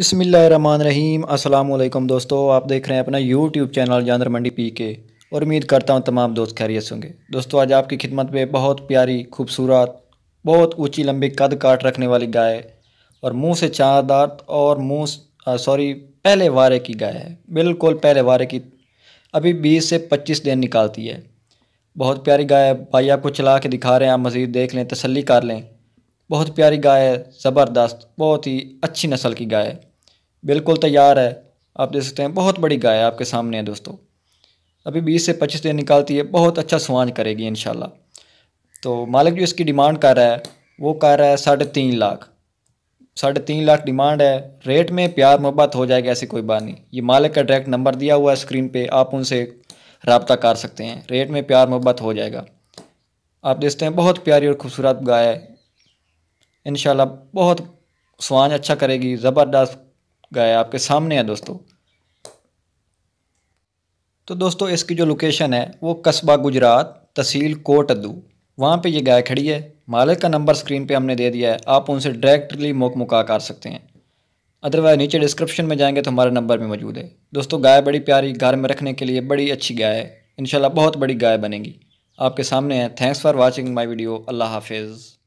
रहीम अल्लाम दोस्तों आप देख रहे हैं अपना यूट्यूब चैनल जानर मंडी पी के और उम्मीद करता हूँ तमाम दोस्त खैरियत होंगे दोस्तों आज आपकी खिदमत में बहुत प्यारी खूबसूरत बहुत ऊंची लंबी कद काट रखने वाली गाय और मुंह से चार दांत और मुंह सॉरी पहले वारे की गाय है बिल्कुल पहले वारे की अभी बीस से पच्चीस दिन निकालती है बहुत प्यारी गाय है भाई आपको चला के दिखा रहे हैं आप मज़ीद देख लें तसली कर लें बहुत प्यारी गाय है ज़बरदस्त बहुत ही अच्छी नस्ल की गाय है बिल्कुल तैयार है आप देख सकते हैं बहुत बड़ी गाय आपके सामने है दोस्तों अभी बीस से पच्चीस दिन निकालती है बहुत अच्छा सुहान करेगी इन तो मालिक जो इसकी डिमांड कर रहा है वो कर रहा है साढ़े तीन लाख साढ़े तीन लाख डिमांड है रेट में प्यार मोहब्बत हो जाएगा ऐसी कोई बात नहीं ये मालिक का डायरेक्ट नंबर दिया हुआ है स्क्रीन पे आप उनसे रबता कर सकते हैं रेट में प्यार मोहब्बत हो जाएगा आप देखते हैं बहुत प्यारी और खूबसूरत गाय है इन बहुत सुवान अच्छा करेगी ज़बरदस्त गाय आपके सामने है दोस्तों तो दोस्तों इसकी जो लोकेशन है वो कस्बा गुजरात तहसील कोट अद्दू वहाँ पे ये गाय खड़ी है मालिक का नंबर स्क्रीन पे हमने दे दिया है आप उनसे डायरेक्टली मोक मुका कर सकते हैं अदरवाइज नीचे डिस्क्रिप्शन में जाएंगे तो हमारे नंबर में मौजूद है दोस्तों गाय बड़ी प्यारी घर में रखने के लिए बड़ी अच्छी गाय है इनशाला बहुत बड़ी गाय बनेगी आपके सामने है thanks for watching my video अल्लाह हाफिज़